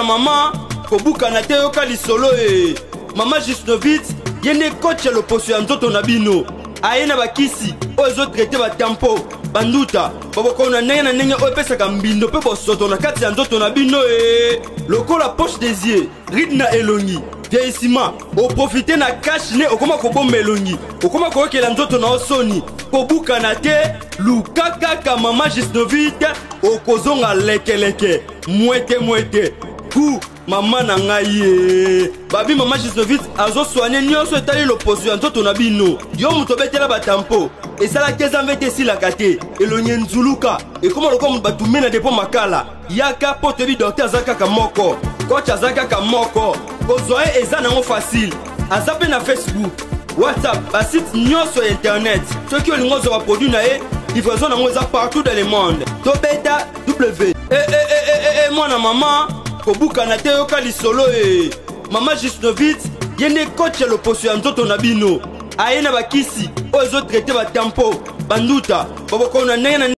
mama na mama kobukana te yoka lisolo e mama jusnovit ye nde koche ya loposo ya nzoto na bino aye na bakisi oyo ezotraite batempo banduta babokolo na ndenge na ndenge oyo epesaka mbindo mpe bosoto na kati ya nzoto na bino e lokola poche desier ride na elongi vieillissima oprofite na kashe nde okóma kobomba elongi okóma koyokela nzoto na yo soni kobukana te luka kaka mama jusnovite okozonga lekeleke mwete mwete beaucoup mama na ngai ye babi mama gisnovite azoswane nyonso etali loposo ya nzoto na bino yo moto obetela batampo esalaki ezambe ete esilaka te elonge nzuluka ekóma lokola moto bato mena depo makala yaka mpo toyebi dokter aza kaka moko koche aza kaka moko kozwa ye eza nango fasile aza mpe na facebook whatsapp basite nyonso ya internet soki olingi ozwa baproduit na ye livraison nango eza partout dans le monde tobeta w e mwana mama kobukana te yoka lisolo e mama jusnovit ye nde koche loposo ya nzoto na bino aye na bakisi oyo ezotraite batampo banduta babokolo na ndenge na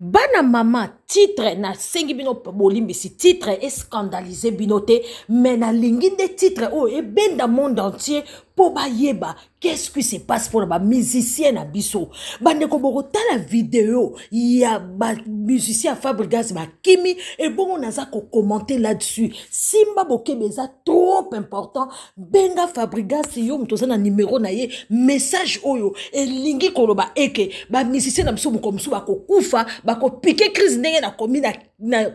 bana banamama titre nasengi bino bolimbisi titre eskandalize bino te me nalingi nde titre oyo ebenda monde entier mpo bayeba qu'est-ce qui se passe mpona bamusicien na biso bandeko bokotala video ya bamusicien ya fabrigas bakimi ebongo naza kokommente là-dessus simba bokebe eza trop important benga fabrigas yo moto aza na nimero na ye message oyo elingi koloba eke bamusicien na biso moko mosusu bakokufa bakopike crise ndenge ndenge nakomi na, na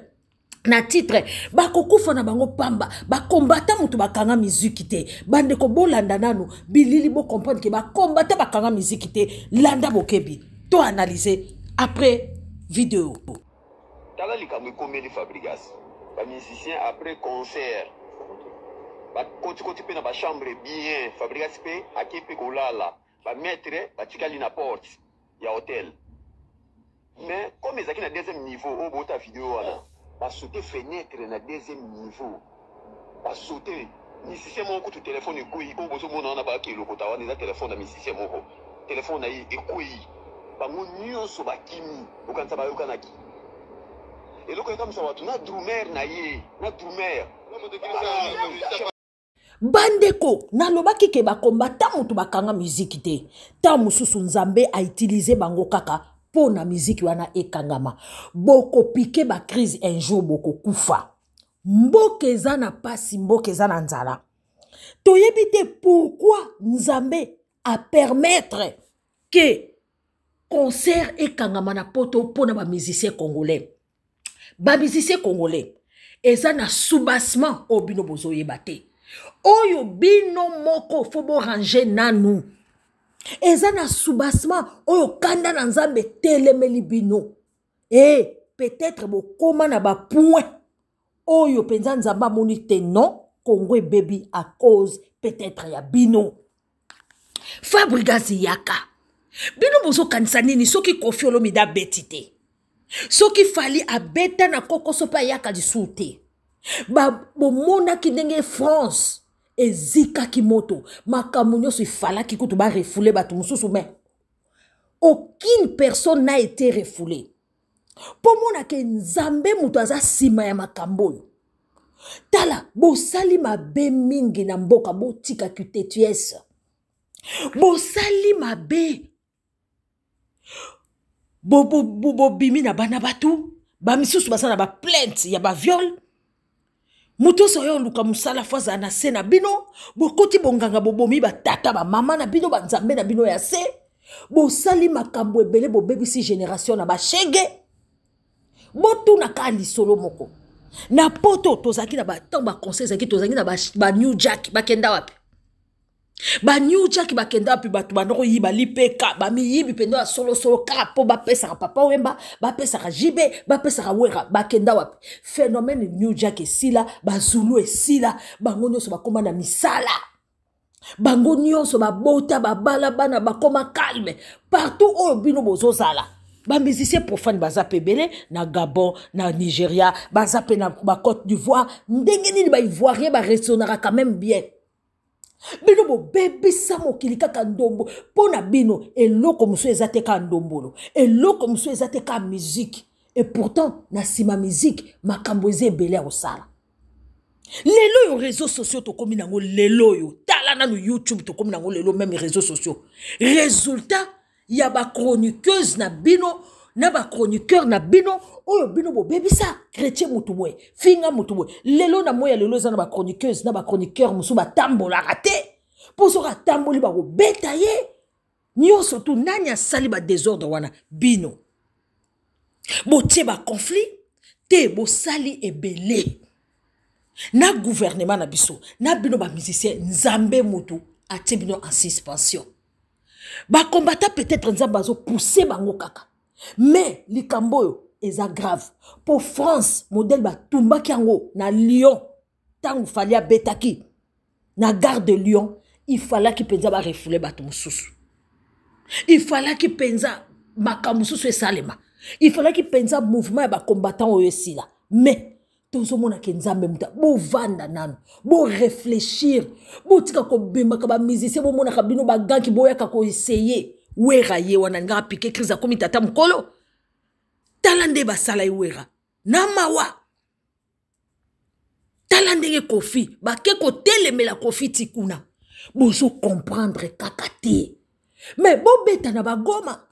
na titre bakokufa na bango pamba bakombata moto bakanga miziki te bandeko bolanda nano bilili bocomprendre ke bakombata bakanga miziki te landa bokebi to analyse après video tala likambo ekomeli fabrigas bamusicien après concert bakotikoti mpe na bachambre bien fabrigas mpe ake mpe kolala bamaître batikali na porte ya hotel mais comme ezalaki na deuxième niveau oyo oh, bota video wana basaute fenêtre na deuxième niveau basaute misicien moko kutu telefone ekweyi oyo oh, bozomona wana bayaki elokota wana eza telefone na misicien moko telefone na ye ekweyi bango nyonso bakimi okanisa bayokanaki eloko ekamisa bato na drumer na ye na drumer bandeko nalobaki ke bakombata motu bakanga miziki te ntan mosusu nzambe autilize bango kaka mpo na miziki wana ekangama bokopike bacrise un jour bokokufa mboka eza na pasi mboka eza na nzala toyebi te pourkui nzambe apermettre ke concert ekangama na poto mpo na bamusicien congolais bamusicien congolais eza na soubassement oyo bino bozoyeba te oyo bino moko fo borange nanu eza na soubassement oyo kanda na nzambe etelemeli bino e peut-être bokóma na bapoint oyo mpenza nzambe amoni te non kongo ebebi a cause peut-être ya bino fabrigance yaka bino bozokanisa nini soki kofi olomida abeti te soki fali abeta na kokoso mpe ayaka lisusu te bomonaki ndenge france ezikaki moto makambo nyonso efalaki kutu barefule bato mosusu me aucune personne na ete refule mpo monake nzambe moto aza nsima ya makambo oyo tala bosali mabe mingi na mboka botikaki tetuese bosali mabe bobimi bo, bo, bo, na bana bato bamisusu baza na baplainte ya baviole moto nyonso oyo oluka mosala fo azala na se na bino bokoti bonganga bobomi batata bamama na bino banzambe na bino ya se bosali makambo ebele bobebisi generation na bashege botunaka lisolo moko na poto tozalaki na bantango baconseil ezalaki tozalaki na banew jack bakenda wapi banew jack bakendaka mpe bato banakoyiba lipeka bamiyibi mpenda ya solosolo kaka mpo bapesaka papa oyemba bapesaka jibe bapesaka wera bakenda wapi phénomène new jack esila bazulu esila bango nyonso bakóma na misala bango nyonso babota babala bana bakóma calme partout oyo bino bozozala bamusicien profane baza mpe ebele na gabon na nigeria baza mpe na bacote d'ivoire ndenge nini baivoirien baresonaka quand même bien bino bobebisa mokili kaka ndombo mpo na bino eloko mosusu eza te kaka ndombolo eloko mosusu eza te kaka miziki e pourtant na nsima miziki makambo eza ebele ya kosala lelo oyo réseau sociaux tokómi nango lelo oyo tala nano youtube tokómi nango lelo meme réseau sociaux résultat ya bachroniqueuse na bino na bachroniqueur na bino oyo bino bobebisa chrétien motu boye finga motu boye lelo na moi ya lelo eza na bachroniqueuse na bachroniqueur mosusu batambolaka te mpo soki atamboli bakobeta ye nyonso tu nani asali badésordre wana bino botie baconflit te bosali ebele na gouvernement na biso na bino bamusicien nzambe motu atie bino en suspension bakombata peut-être nzambe azopousse bango kaka mais likambo oyo eza grave mpo france modele batumbaki yango na lyon ntango fali abetaki na gare de lyon ifalaki mpenza barefule bato mosusu ifalaki mpenza makambo mosusu esalema ifalaki mpenza mouvement ya bacombatant oyo esila mais tozomonaka nzambe muta bovanda nanu boreflechir botika kobemaka bamisisien bomonaka bino baganki boyaka koeseye wera ye wana alingaka pike crise akomi tata mokolo tala nde basala ye wera na mawa tala ndenge kofi bake kotelemela kofi ti kuna bozokomprendre kaka te me bobeta na bagoma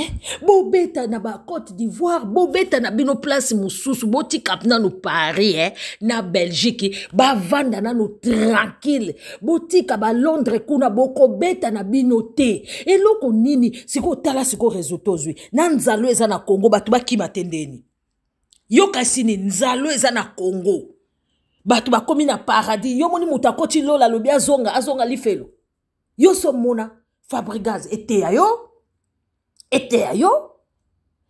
Eh, bobeta na bacote d'ivoire bobeta na bino place mosusu botika nano paris eh, na belgique bavanda nano tranquille botika balondre kuna bokobeta na bino te eloko nini sikoyo tala sikoyo resultat ozwi na nzalo eza na kongo bato bakima te ndeni yoka sini nzalo eza na kongo bato bakomi na paradis yo moni moto akoti lola alobi azonga azonga lifelo yo so mona fabrigas eteya yo eteya yo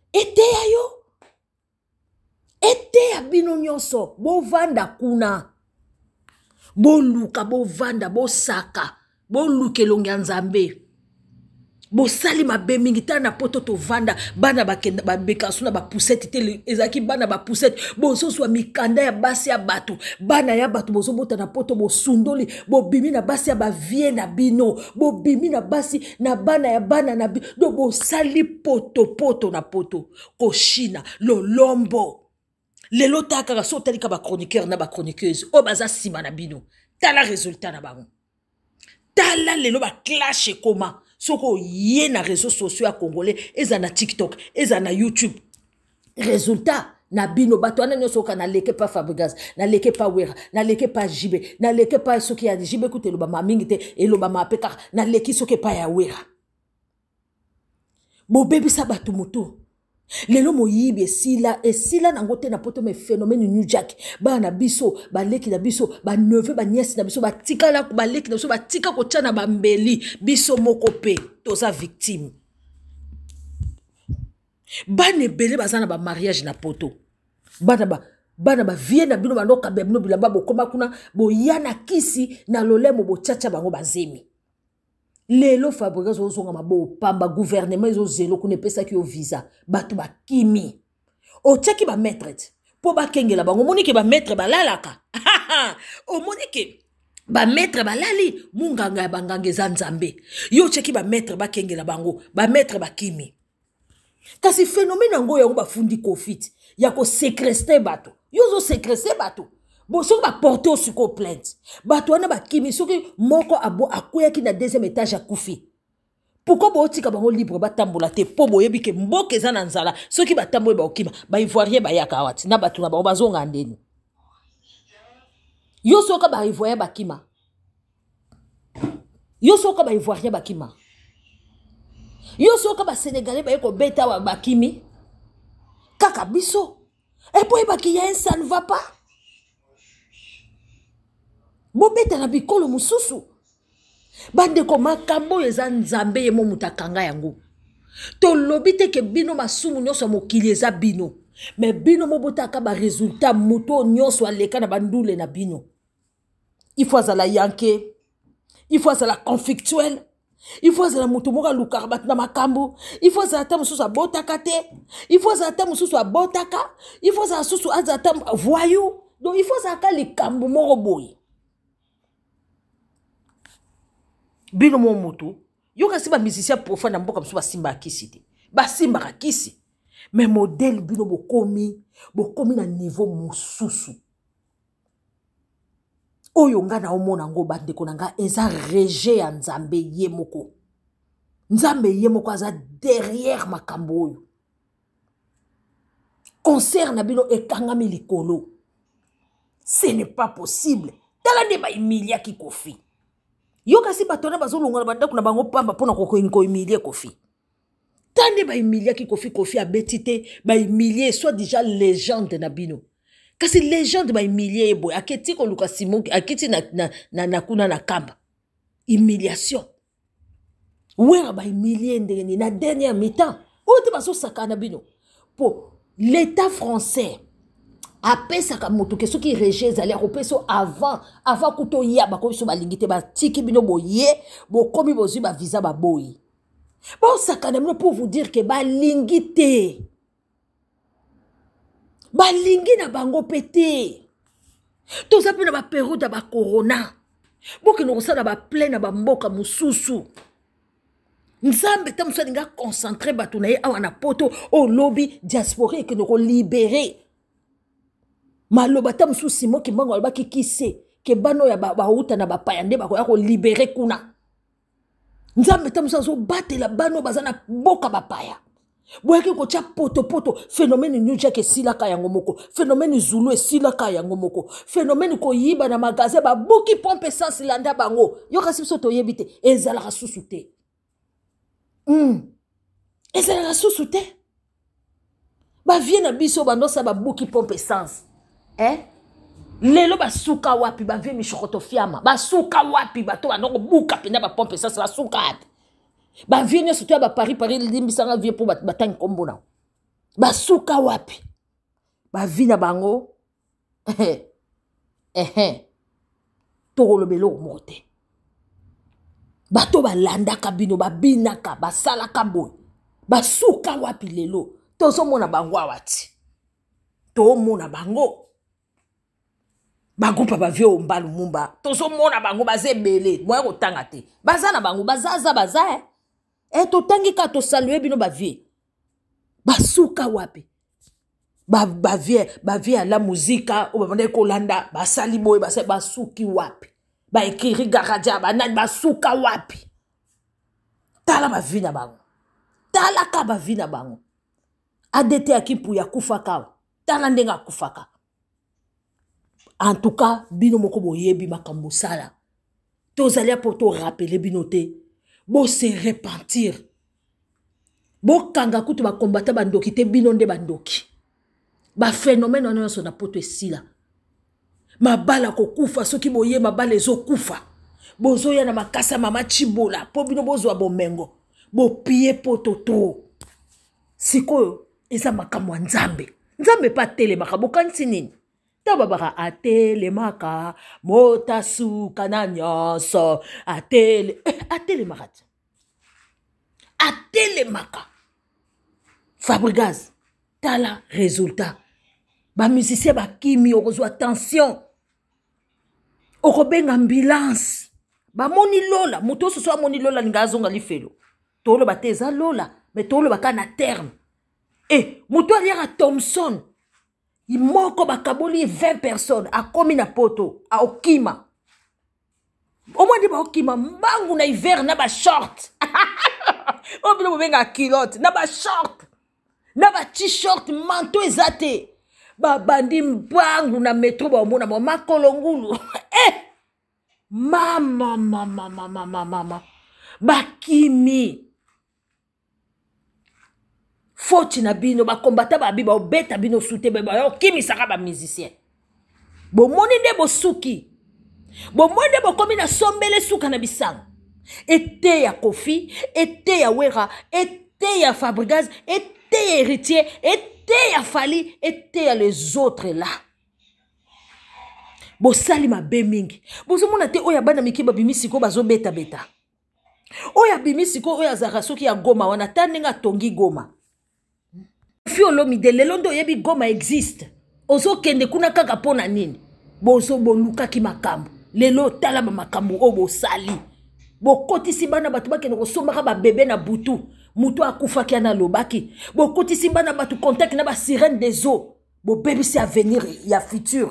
eteya yo eteya bino nyonso bovanda kuna boluka bovanda bosaka boluka elongi ya nzambe bosali mabe mingi tala na poto tovanda bana bakenda babekasu na bapusete te ezalaki bana bapusete bozozwa mikanda ya basi ya bato bana ya bato bozobota na poto bosundoli bobimi na basi ya bavie na bino bobimi na basi na bana ya bana na bino do bosali potopoto na poto koshina lolombo lelo tala kaka so otalika bachroniqueur na bachroniqueuse oyo baza nsima na bino tala résultat na bango tala lelo baclashe ekoma soki oye na réseau sociaux ya congolais eza na tiktok eza na youtube résultat na bino bato wana nyonso oka naleke pa fabrigas naleke pa wera naleke pa jibe naleke pa soki ya jibe kuta elobama mingi te elobama mpe kaka naleki soki epai ya wera bobebisa bato motu lelo moyibi esila esila nango te na poto me phénomène new jack bana biso baleki na biso baneve baniesi na biso batikala baleki na biso batika kotia na bambeli biso moko mpe toza victime bana ebele baza na bamariage na poto bana ba bana bavie na bino bandokabia bino bilamba bokoma kuna boya na kisi na lolemo botiatia bango bazemi lelo fabrika ezozongama bopamba guvernema ezozela okuna epesaki yo visa bato bakimi otyaki bamaître te mpo bakengela bango omoni ke bamaître balalaka omoni ke bamaître balali monganga ya banganga eza nzambe yo otyaki bamaître bakengela bango bamaître bakimi kasi phénomène yango yango bafundi kofite ya kosekreste bato yo ozosekreste bato bon soki baporte osiko plainte bato wana bakimi soki moko akweyaki na deuxième étage akufi pourkui bootika bango libre batambola te mpo boyebi ke mboka eza na nzala soki batamboli baokima baivoirien bayaka awa ti na bato na bango bazonga ndeni yo soka baivoirien bakima yo soka baivoirien bakima yo soka basénégalais baye kobeta bakimi kaka biso epo oyebaki ya un ça ne va pas bobetana bikolo mosusu bandeko makambo oyo eza nzambe ye mo moto akanga yango tolobi te ke bino masumu nyonso ya mokili eza bino me bino mobotaka baresultat moto oyo nyonso aleka na bandule na bino ifo azala yanke ifo azala conflictuel ifo azala moto moko alukaka bato na makambo ifo azala ata mosusu abotaka te ifo azala ata mosusu abotaka ifo azala susu azala ata voyu donc ifo azalaka likambo moko boye bino mo motu yokasi bamusicien profane na mboka biso basimbaka kisi te basimbaka kisi me modele bino bokomi bokomi na niveau mosusu oyo ngai naomona yango bandeko na ngai eza reje ya nzambe ye moko nzambe ye moko aza derrière makambo oyo concert na bino ekangami likolo ce n'est pas possible tala nde bahumiliaki kofi yo kasi bato wana bazolongola bandako na bango pamba mpona kohumilie kofi tande bahumiliaki kofi kofi abeti te bahumilie soit déjà légende na bino kasi légende bahumilie ye boye aketi koluka simo akiti na, na, na, na kuna na kamba humiliation wera bahumilie ndenge nini na dernière mitemps oyo te bazosakana bino mpo l'état français apesaka moto ke soki reje ezali akopesa so avant avant kuta oyaba komi biso balingi te batiki bino boye bokomi bozwi baviza baboyi bosakana bino mpo vous dire ke balingi te balingi na bango mpe te toza mpe na baperiode ya bakorona bokende kosala baplain na bamboka mosusu nzambe ta mosu alingi aconcentre bato na ye awa na poto olobi diaspora ekende kolibere maloba ta mosusu simo kimbango alobaki kise kebana oyo bauta na bapaya nde bakoya kolibere kuna nzambe ta mosusu azobatela bana oyo baza na mboka bapaya boyaki kotya potopoto phénomène new jack esilaka yango moko phénomène zulu esilaka yango moko phénomène koyiba na magasin babuki pompe essence elanda bango yokasi biso toyebi te ezalaka susu te mm. ezalaka susu te bavie na biso bandosala babuki pompe essence eh? lelo basuka wapi bavie mishokoto fiama basuka wapi bato bandoko buka mpenza bapompe sasi basuka wapi bavie nyonso to ya bapari pari limbisanga vie mpo batangi nkombo nao basuka wapi bavi na bango ehe tokoloba eloko moko te bato balandaka bino babinaka basalaka boye basuka wapi lelo tozomona bango awa ti tomona bango bagroupe bavie omba lumumba tozomona bango baza ebele moya kotanga te baza na bango bazaza baza e eh? eh, totangi kaka tosalue bino bavie basuka wapi bavie ba bavie ala muzika oyo babandaki kolanda basali boye basali basuki wapi baekiri garadia banani basuka wapi tala bavi na bango tala ka bavi na bango adete ya kimpuya akufaka awa tala ndenge akufaka en tout cas bino moko boyebi makambo osala tozali mpo torapele bino te bose repentir bokanga kutu bakombata bandoki te bino nde bandoki baphénomène wana nyonso na poto esila mabala kokufa soki boye mabala ezokufa bozoya na makasa mama cibola mpo bino bozwa bomengo bopie poto to sikoyo eza makambo ya nzambe nzambe mpe atelemaka bokanisi nini tababaga atelemaka motasukana nyonso atele eh, atelemaka ti atelemaka fabrigas tala résultat bamusicien bakimi okozwa tension okobenga ambulance bamoni lola moto osusu amoni lola alinga azonga lifelo toloba te eza lola me toloba kaka na terme e moto aliaka thomson moko bakaboli 20 personnes akomi na poto aokima omoi nde baokima mbangu na hiver na bashort oyo bino bobengaka kilote na bashort na batishirt manto eza te babandi mbangu na metro baomona ba makolo ngulu eh! mamamamamamamama bakimi foti na bino bakombata babi baobeta bino su te me baya okimisaka bamusicien bomoni nde bosuki bomoni nde bokomi na sombele suka na bisanga ete ya kofi ete ya wera ete ya fabrigaz ete ya héritier ete ya fali ete ya les autres là bosali mabe mingi bozomona te oyo bana mike babimi sikoyo bazobetabeta oyo abimi sikoyo oyo azalaka soki ya goma wana ta ndenge atongi goma fi olomide lelo nde oyebi goma existe ozokende kuna kaka mpo na nini bozo bolukaki makambo lelo talama makambo oyo bosali bokotisi bana bato bakende kosombaka babebe na butu motu akufaki ana alobaki bokotisi bana bato contact na basirene des eau bobebisi avenir ya future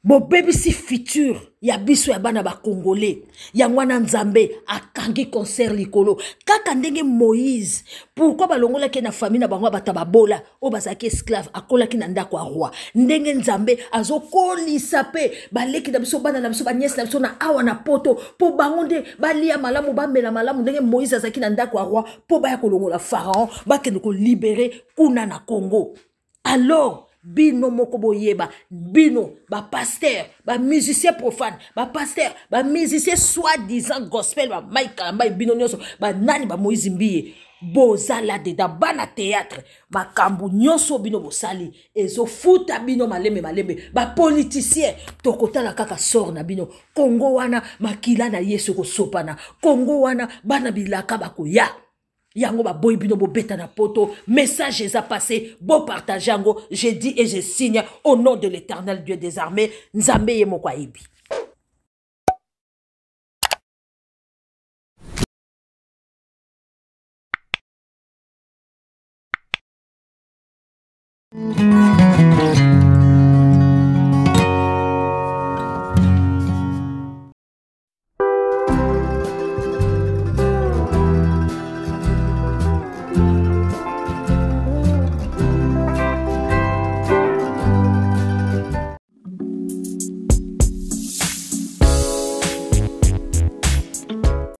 bobebisi future ya biso ya bana bacongolais yango wana nzambe akangi concert likolo kaka ndenge moïse pourkui balongolaki na famille na bango ya bato babola oyo bazalaki esclave akolaki na ndako ya roi ndenge nzambe azokolisa mpe baleki na biso bana na biso baniese na biso na awa na poto mpo bango nde balia malamu bamela malamu ndenge moïse azalaki na ndako ya roi mpo baya kolongola pharaon bakende kolibere kuna na congo alors bino moko boyeba bino bapaster bamusicien profane bapaster bamusicien soi disant gospel bamai kalambai bino nyonso banani bamoïse mbiye bozala deda bana théâtre makambo nyonso bino bosali ezofuta bino malembe malembe bapolitisien tokotala kaka sor na bino kongo wana makila na ye sokosopana kongo wana bana bilaka bakoya yango baboyi bino beta na poto message a passé beau yango je dis et je signe au nom de l'éternel dieu des armées nzambe ye moko ibi